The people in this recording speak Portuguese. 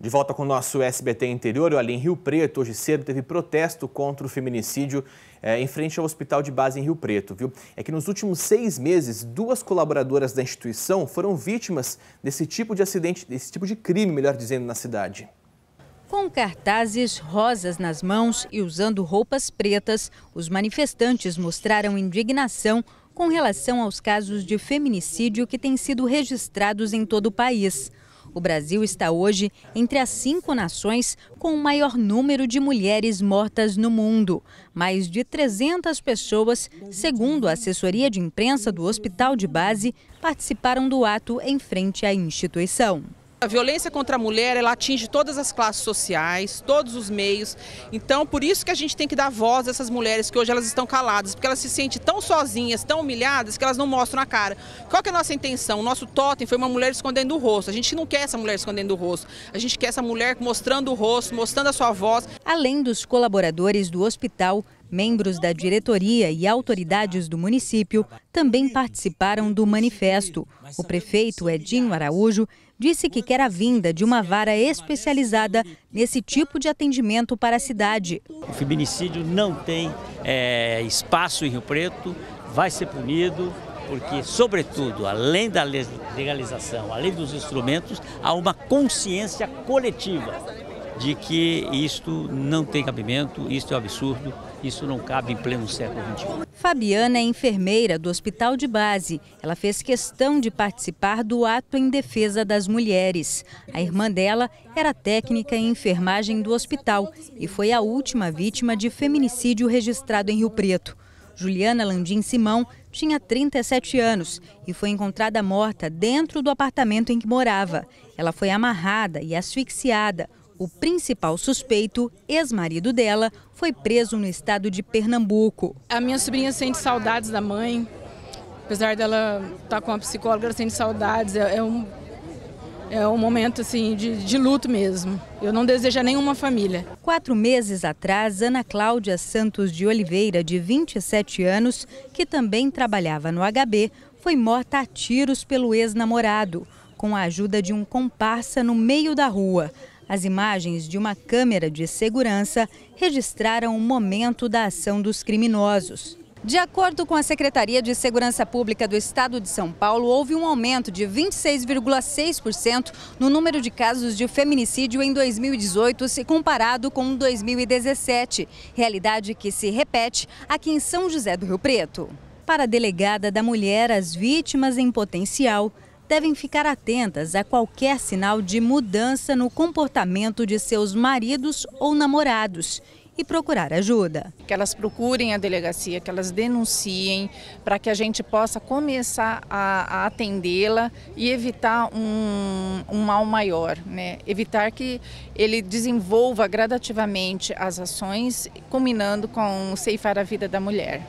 De volta com o nosso SBT interior, ali em Rio Preto, hoje cedo teve protesto contra o feminicídio é, em frente ao hospital de base em Rio Preto, viu? É que nos últimos seis meses, duas colaboradoras da instituição foram vítimas desse tipo de acidente, desse tipo de crime, melhor dizendo, na cidade. Com cartazes rosas nas mãos e usando roupas pretas, os manifestantes mostraram indignação com relação aos casos de feminicídio que têm sido registrados em todo o país o Brasil está hoje entre as cinco nações com o maior número de mulheres mortas no mundo. Mais de 300 pessoas, segundo a assessoria de imprensa do Hospital de Base, participaram do ato em frente à instituição. A violência contra a mulher, ela atinge todas as classes sociais, todos os meios. Então, por isso que a gente tem que dar voz a essas mulheres que hoje elas estão caladas, porque elas se sentem tão sozinhas, tão humilhadas, que elas não mostram a cara. Qual que é a nossa intenção? O nosso totem foi uma mulher escondendo o rosto. A gente não quer essa mulher escondendo o rosto. A gente quer essa mulher mostrando o rosto, mostrando a sua voz. Além dos colaboradores do hospital, Membros da diretoria e autoridades do município também participaram do manifesto. O prefeito Edinho Araújo disse que quer a vinda de uma vara especializada nesse tipo de atendimento para a cidade. O feminicídio não tem é, espaço em Rio Preto, vai ser punido, porque, sobretudo, além da legalização, além dos instrumentos, há uma consciência coletiva de que isto não tem cabimento, isto é um absurdo, isso não cabe em pleno século XXI. Fabiana é enfermeira do Hospital de Base. Ela fez questão de participar do ato em defesa das mulheres. A irmã dela era técnica em enfermagem do hospital e foi a última vítima de feminicídio registrado em Rio Preto. Juliana Landim Simão tinha 37 anos e foi encontrada morta dentro do apartamento em que morava. Ela foi amarrada e asfixiada. O principal suspeito, ex-marido dela, foi preso no estado de Pernambuco. A minha sobrinha sente saudades da mãe. Apesar dela estar tá com a psicóloga, ela sente saudades. É, é, um, é um momento assim de, de luto mesmo. Eu não desejo a nenhuma família. Quatro meses atrás, Ana Cláudia Santos de Oliveira, de 27 anos, que também trabalhava no HB, foi morta a tiros pelo ex-namorado, com a ajuda de um comparsa no meio da rua. As imagens de uma câmera de segurança registraram o momento da ação dos criminosos. De acordo com a Secretaria de Segurança Pública do Estado de São Paulo, houve um aumento de 26,6% no número de casos de feminicídio em 2018, se comparado com 2017, realidade que se repete aqui em São José do Rio Preto. Para a delegada da mulher, as vítimas em potencial devem ficar atentas a qualquer sinal de mudança no comportamento de seus maridos ou namorados e procurar ajuda. Que elas procurem a delegacia, que elas denunciem, para que a gente possa começar a, a atendê-la e evitar um, um mal maior, né? Evitar que ele desenvolva gradativamente as ações, combinando com ceifar a vida da mulher.